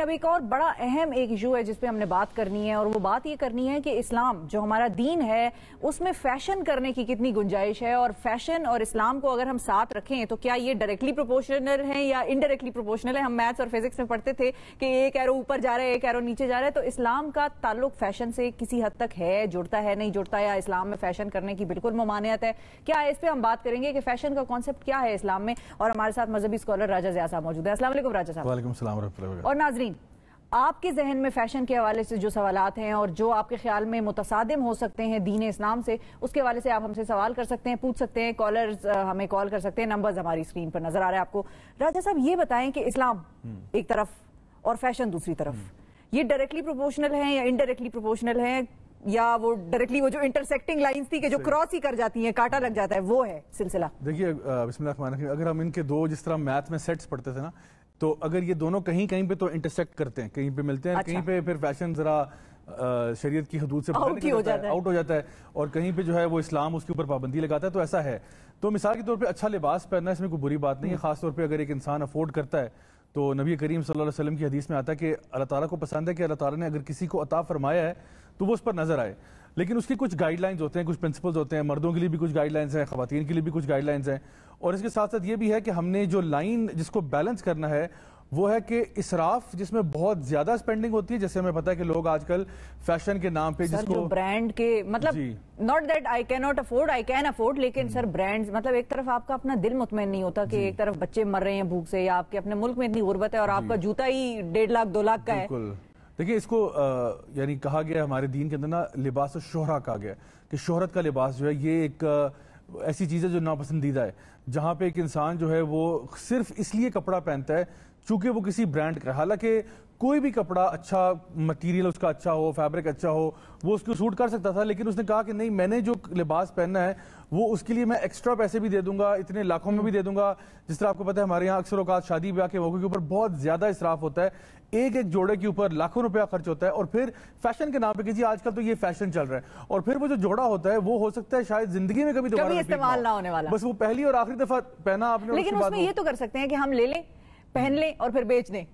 अब एक और बड़ा अहम एक इशू है जिसपे हमने बात करनी है और वो बात ये करनी है कि इस्लाम जो हमारा दीन है उसमें फैशन करने की कितनी गुंजाइश है और फैशन और इस्लाम को अगर हम साथ रखें तो क्या ये डायरेक्टली प्रोपोर्शनल है या इनडायरेक्टली प्रोपोर्शनल है हम मैथ्स और फिजिक्स में पढ़ते थे कि एक एरो ऊपर जा रहा है एक एरो नीचे जा रहा है तो इस्लाम का ताल्लुक फैशन से किसी हद तक है जुड़ता है नहीं जुड़ता या इस्लाम में फैशन करने की बिल्कुल ममानियत है क्या इस पर हम बात करेंगे कि फैशन का कॉन्सेप्ट क्या है इस्लाम में और हमारे साथ मजहबी स्कॉलर राजा जया साहब मौजूद है असला राजा साहब और नाजरी नाजरीन आपके जहन में फैशन के हवाले से जो सवाल हैं और जो आपके ख्याल में मुतसादम हो सकते हैं दीन इस्लाम से उसके हवाले से आप हमसे सवाल कर सकते हैं पूछ सकते हैं कॉलर्स हमें कॉल कर सकते हैं नंबर्स हमारी स्क्रीन पर नजर आ रहे हैं आपको राजा साहब ये बताएं कि इस्लाम हम्म। एक तरफ और फैशन दूसरी तरफ हम्म। ये डायरेक्टली प्रोपोर्शनल है या इनडायरेक्टली प्रोपोर्शनल है या वो डायरेक्टली वो जो इंटरसेक्टिंग लाइन थी जो क्रॉस ही कर जाती है काटा लग जाता है वो है सिलसिला देखिए अगर हम इनके दो जिस तरह मैथ में सेट्स पढ़ते थे ना तो अगर ये दोनों कहीं कहीं पे तो इंटरसेक्ट करते हैं कहीं पे मिलते हैं अच्छा। कहीं पे फिर फैशन जरा शरीयत की हदूद से आउट हो जाता है आउट हो जाता है और कहीं पे जो है वो इस्लाम उसके ऊपर पाबंदी लगाता है तो ऐसा है तो मिसाल के तौर पे अच्छा लिबास पहनना इसमें कोई बुरी बात नहीं है हम्म। खासतौर पर अगर एक इंसान अफोर्ड करता है तो नबी करीम सल अलैहि की हदीस में आता है कि अल्लाह तला को पसंद है कि अल्लाह तला ने अगर किसी को अता फरमाया है तो वो उस पर नजर आए लेकिन उसके कुछ गाइडलाइंस होते हैं कुछ प्रिंसिपल्स होते हैं मर्दों के लिए भी कुछ गाइडलाइंस हैं खातन के लिए भी कुछ गाइडलाइंस हैं और इसके साथ साथ ये भी है कि हमने जो लाइन जिसको बैलेंस करना है वो है कि इसराफ जिसमें बहुत ज्यादा स्पेंडिंग होती है जैसे हमें पता है कि लोग आजकल फैशन के नाम पे जिसको ब्रांड के मतलब not that I can not afford I can afford लेकिन सर ब्रांड्स मतलब एक तरफ आपका अपना दिल मुतमिन नहीं होता कि एक तरफ बच्चे मर रहे हैं भूख से या आपके अपने मुल्क में इतनी गुर्बत है और आपका जूता ही डेढ़ लाख दो लाख का है देखिए इसको यानी कहा गया हमारे दीन के अंदर ना लिबास शोहरा कहा गया कि शोहरत का लिबास जो है ये एक ऐसी चीज़ है जो नापसंदीदा है जहाँ पे एक इंसान जो है वो सिर्फ इसलिए कपड़ा पहनता है चूंकि वो किसी ब्रांड का हालांकि कोई भी कपड़ा अच्छा मटेरियल उसका अच्छा हो फैब्रिक अच्छा हो वो उसको सूट कर सकता था लेकिन उसने कहा कि नहीं मैंने जो लिबास पहनना है वो उसके लिए मैं एक्स्ट्रा पैसे भी दे दूंगा इतने लाखों में भी दे दूंगा जिस तरह आपको पता है हमारे यहाँ अक्सर अवकात शादी ब्याह के मौके के ऊपर बहुत ज्यादा इसराफ होता है एक एक जोड़े के ऊपर लाखों रुपया खर्च होता है और फिर फैशन के नाम पे कीजिए आजकल तो ये फैशन चल रहा है और फिर वो जो जोड़ा होता है वो हो सकता है शायद जिंदगी में कभी दोबारा इस्तेमाल ना होने वाला बस वो पहली और आखिरी दफा पहना आपने लेकिन उसमें ये तो कर सकते हैं कि हम ले लें पहन लें और फिर बेच दें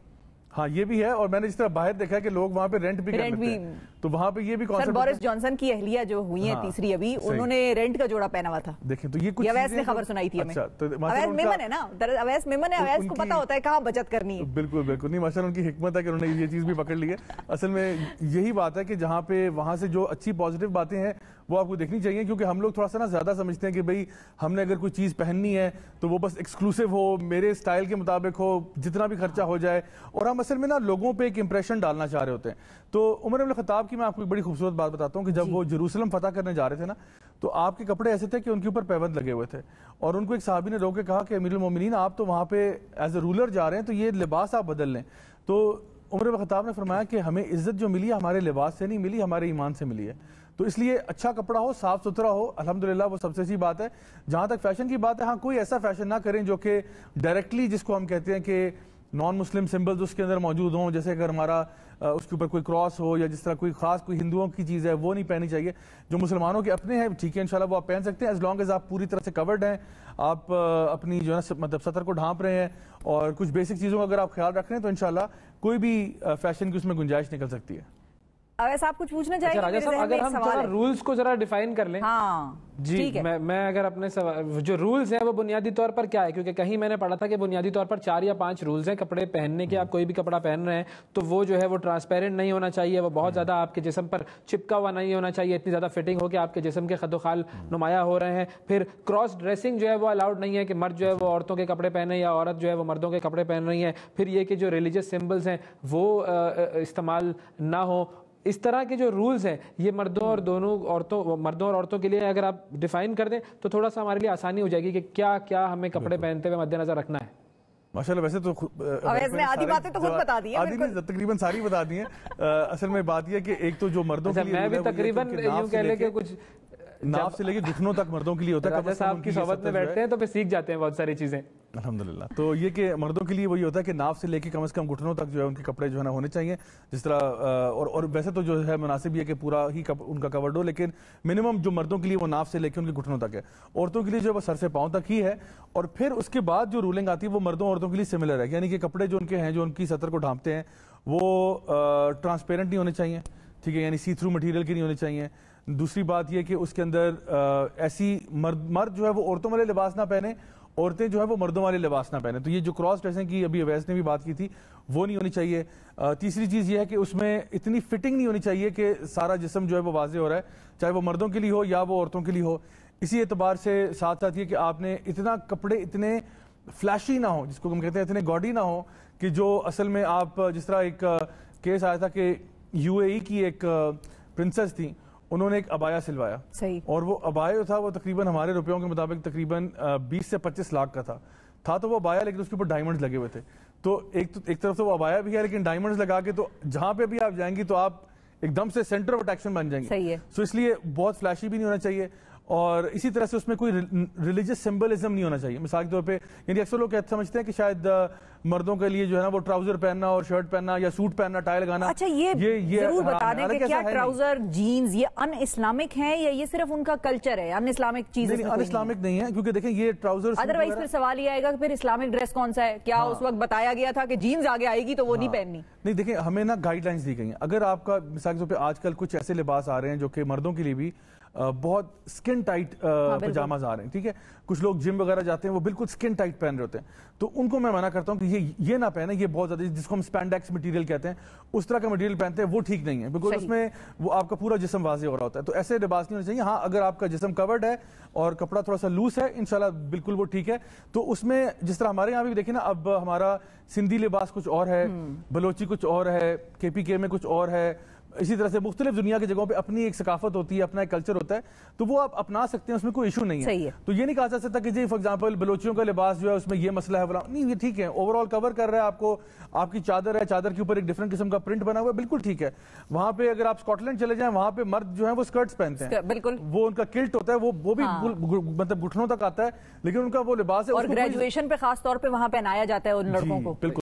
हाँ ये भी है और मैंने जिस तरह बाहर देखा है कि लोग वहाँ पे रेंट भी रेंट भी तो वहां पे ये भी सर बोरिस जॉनसन की अहलिया जो हुई है हाँ, तीसरी अभी उन्होंने रेंट का जोड़ा पहना हुआ था देखें तो ये कुछ अवैस ने तो- खबर सुनाई थी अच्छा, तो अवैस मेमन है ना अवैस मेमन है अवैस को पता होता है कहाँ बचत करनी है बिल्कुल बिल्कुल नहीं माशा उनकी हिकमत है कि उन्होंने ये चीज भी पकड़ ली है असल में यही बात है कि जहाँ पे वहां से जो अच्छी पॉजिटिव बातें हैं वो आपको देखनी चाहिए क्योंकि हम लोग थोड़ा सा ना ज्यादा समझते हैं कि भाई हमने अगर कोई चीज पहननी है तो वो बस एक्सक्लूसिव हो मेरे स्टाइल के मुताबिक हो जितना भी खर्चा हो जाए और हम असल में ना लोगों पर एक इंप्रेशन डालना चाह रहे होते हैं तो उमर अब खताब की मैं आपको बड़ी खूबसूरत बात बताता हूँ कि जब वो जरूसलम फतह करने जा रहे थे ना तो आपके कपड़े ऐसे थे कि उनके ऊपर पैबंद लगे हुए थे और उनको एक साहबी ने रोक के कहा कि अमीर उमिन आप तो वहाँ पे एज ए रूलर जा रहे हैं तो ये लिबास आप बदल लें तो उम्र खताब ने फरमाया कि हमें इज्जत जो मिली है हमारे लिबास से नहीं मिली हमारे ईमान से मिली है तो इसलिए अच्छा कपड़ा हो साफ सुथरा हो अल्हम्दुलिल्लाह वो सबसे अच्छी बात है जहां तक फैशन की बात है हाँ कोई ऐसा फैशन ना करें जो कि डायरेक्टली जिसको हम कहते हैं कि नॉन मुस्लिम सिंबल्स उसके अंदर मौजूद हों जैसे अगर हमारा उसके ऊपर कोई क्रॉस हो या जिस तरह कोई खास कोई हिंदुओं की चीज़ है वो नहीं पहननी चाहिए जो मुसलमानों के अपने हैं ठीक है इंशाल्लाह वो आप पहन सकते हैं एज लॉन्ग एज आप पूरी तरह से कवर्ड हैं आप अपनी जो है ना मतलब सतर को ढांप रहे हैं और कुछ बेसिक चीज़ों का अगर आप ख्याल रख रहे हैं तो इन कोई भी फैशन की उसमें गुंजाइश निकल सकती है अगर आप कुछ पूछना अच्छा, चाहेंगे अच्छा, राजा साहब अगर हम थोड़ा रूल्स को जरा डिफाइन कर लें हाँ जी मैं मैं अगर अपने सवाल जो रूल्स हैं वो बुनियादी तौर पर क्या है क्योंकि कहीं मैंने पढ़ा था कि बुनियादी तौर पर चार या पांच रूल्स हैं कपड़े पहनने के आप कोई भी कपड़ा पहन रहे हैं तो वो जो है वो ट्रांसपेरेंट नहीं होना चाहिए वो बहुत ज्यादा आपके जिसम पर चिपका हुआ नहीं होना चाहिए इतनी ज्यादा फिटिंग हो कि आपके जिसम के खदोखाल नुमाया हो रहे हैं फिर क्रॉस ड्रेसिंग जो है वो अलाउड नहीं है कि मर्द जो है वो औरतों के कपड़े पहने या औरत जो है वो मर्दों के कपड़े पहन रही है फिर ये कि जो रिलीजियस सिम्बल्स हैं वो इस्तेमाल ना हो इस तरह के जो रूल्स हैं ये मर्दों और दोनों औरतों मर्दों और औरतों के लिए अगर आप डिफाइन कर दें तो थोड़ा सा हमारे लिए आसानी हो जाएगी कि क्या क्या हमें कपड़े पहनते हुए मद्देनजर रखना है माशाल्लाह वैसे तो आधी बातें तो खुद बता दी आधी नहीं तकरीबन सारी बता दी है असल में बात यह कि एक तो जो मर्दों अच्छा, के लिए मैं भी तो तकरीबन यूं कह ले कि कुछ नाप से लेके घुटनों तक मर्दों के लिए होता है साहब की सोबत में बैठते हैं तो फिर सीख जाते हैं बहुत सारी चीजें अलहमदिल्ला तो ये कि मर्दों के लिए वही होता है कि नाव से लेके कम से कम घुटनों तक जो है उनके कपड़े जो है ना होने चाहिए जिस तरह और और वैसे तो जो है मुनासिब ये कि पूरा ही कप, उनका कवर्ड हो लेकिन मिनिमम जो मर्दों के लिए वो नाव से लेके उनके घुटनों तक है औरतों के लिए जो है वो सर से पाँव तक ही है और फिर उसके बाद जो रूलिंग आती है वो मर्दों औरतों के लिए सिमिलर है यानी कि कपड़े जो उनके हैं जो उनकी सतर को ढांपते हैं वो ट्रांसपेरेंट नहीं होने चाहिए ठीक है यानी सी थ्रू मटीरियल के नहीं होने चाहिए दूसरी बात यह कि उसके अंदर ऐसी मर्द मर्द जो है वो औरतों वाले लिबास ना पहने औरतें जो है वो मर्दों वाले लिबास ना पहने तो ये जो क्रॉस ड्रेसिंग की अभी अवैस ने भी बात की थी वो नहीं होनी चाहिए तीसरी चीज़ ये है कि उसमें इतनी फिटिंग नहीं होनी चाहिए कि सारा जिसम जो है वो वाजे हो रहा है चाहे वो मर्दों के लिए हो या वो औरतों के लिए हो इसी एतबार से साथ साथ ये कि आपने इतना कपड़े इतने फ्लैशी ना हो जिसको हम कहते हैं इतने गॉडी ना हो कि जो असल में आप जिस तरह एक केस आया था कि यू e की एक प्रिंसेस थी उन्होंने एक अबाया सिलवाया सही और वो अबाया था वो तकरीबन हमारे रुपयों के मुताबिक तकरीबन 20 से 25 लाख का था था तो वो अबाया लेकिन उसके ऊपर डायमंड्स लगे हुए थे तो एक तो एक तरफ तो वो अबाया भी है लेकिन डायमंड्स लगा के तो जहां पे भी आप जाएंगी तो आप एकदम से सेंटर ऑफ अट्रैक्शन बन जाएंगे सही है सो so इसलिए बहुत फ्लैशी भी नहीं होना चाहिए और इसी तरह से उसमें कोई रिलीजियस सिंबलिज्म नहीं होना चाहिए मिसाल के तौर पर यानी अक्सर लोग कहते समझते हैं कि शायद मर्दों के लिए जो है ना वो ट्राउजर पहनना और शर्ट पहनना या सूट पहनना टाई लगाना अच्छा ये ये ये जरूर हाँ, बता दें कि क्या ट्राउजर जीन्स ये अन इस्लामिक है या ये सिर्फ उनका कल्चर है अन इस्लामिक चीज अन इस्लामिक नहीं है क्योंकि देखें ये ट्राउजर अदरवाइज फिर सवाल ये आएगा कि फिर इस्लामिक ड्रेस कौन सा है क्या हाँ। उस वक्त बताया गया था कि जीन्स आगे आएगी तो वो नहीं हाँ। पहननी नहीं देखिए हमें ना गाइडलाइंस दी गई हैं अगर आपका मिसाल के तौर पर आजकल कुछ ऐसे लिबास आ रहे हैं जो कि मर्दों के लिए भी बहुत स्किन टाइट पजामाज आ रहे हैं ठीक है कुछ लोग जिम वगैरह जाते हैं वो बिल्कुल स्किन टाइट पहन रहे होते हैं तो उनको मैं मना करता हूँ कि ये ये ना पहने ये बहुत ज़्यादा जिसको हम स्पैंडेक्स मटेरियल कहते हैं उस तरह का मटेरियल पहनते हैं वो ठीक नहीं है बिकॉज उसमें वो आपका पूरा जिसम वाजे हो रहा होता है तो ऐसे लिबास नहीं होने चाहिए हाँ अगर आपका जिसम कवर्ड है और कपड़ा थोड़ा सा लूज है इनशाला बिल्कुल वो ठीक है तो उसमें जिस तरह हमारे यहाँ भी देखें ना अब हमारा सिंधी लिबास कुछ और है हम्म। बलोची कुछ और है के में कुछ और है इसी तरह से मुख्तलिफ दुनिया की जगहों पर अपनी एक सकाफत होती है अपना एक कल्चर होता है तो वो आप अपना सकते हैं उसमें कोई इशू नहीं है, है। तो ये नहीं कहा जा सकता कि जी फॉर एग्जाम्पल बलोचियों का लिबास जो है उसमें ये मसला है बोला नहीं ये ठीक है ओवरऑल कवर कर रहा है आपको आपकी चादर है चादर के ऊपर एक डिफरेंट किस्म का प्रिंट बना हुआ है बिल्कुल ठीक है वहां पर अगर आप स्कॉटलैंड चले जाए वहां पर मर्द जो है वो स्कर्ट्स पहनते हैं बिल्कुल वो उनका किल्ट होता है वो वो भी हाँ। मतलब घुटनों तक आता है लेकिन उनका वो लिबास है ग्रेजुएशन खासतौर पर वहां पहनाया जाता है उन लड़कों को बिल्कुल